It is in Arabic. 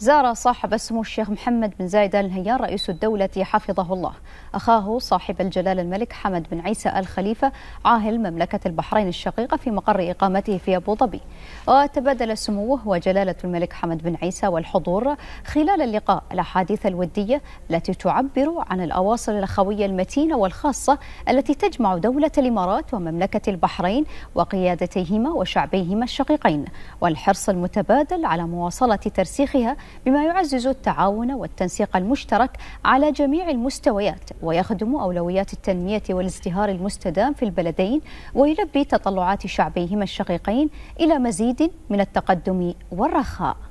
زار صاحب السمو الشيخ محمد بن زايد ال نهيان رئيس الدولة حفظه الله أخاه صاحب الجلالة الملك حمد بن عيسى آل خليفة عاهل مملكة البحرين الشقيقة في مقر إقامته في أبو ظبي وتبادل سموه وجلالة الملك حمد بن عيسى والحضور خلال اللقاء الأحاديث الودية التي تعبر عن الأواصر الأخوية المتينة والخاصة التي تجمع دولة الإمارات ومملكة البحرين وقيادتيهما وشعبيهما الشقيقين والحرص المتبادل على مواصلة ترسيخها بما يعزز التعاون والتنسيق المشترك على جميع المستويات ويخدم أولويات التنمية والازدهار المستدام في البلدين ويلبي تطلعات شعبيهما الشقيقين إلى مزيد من التقدم والرخاء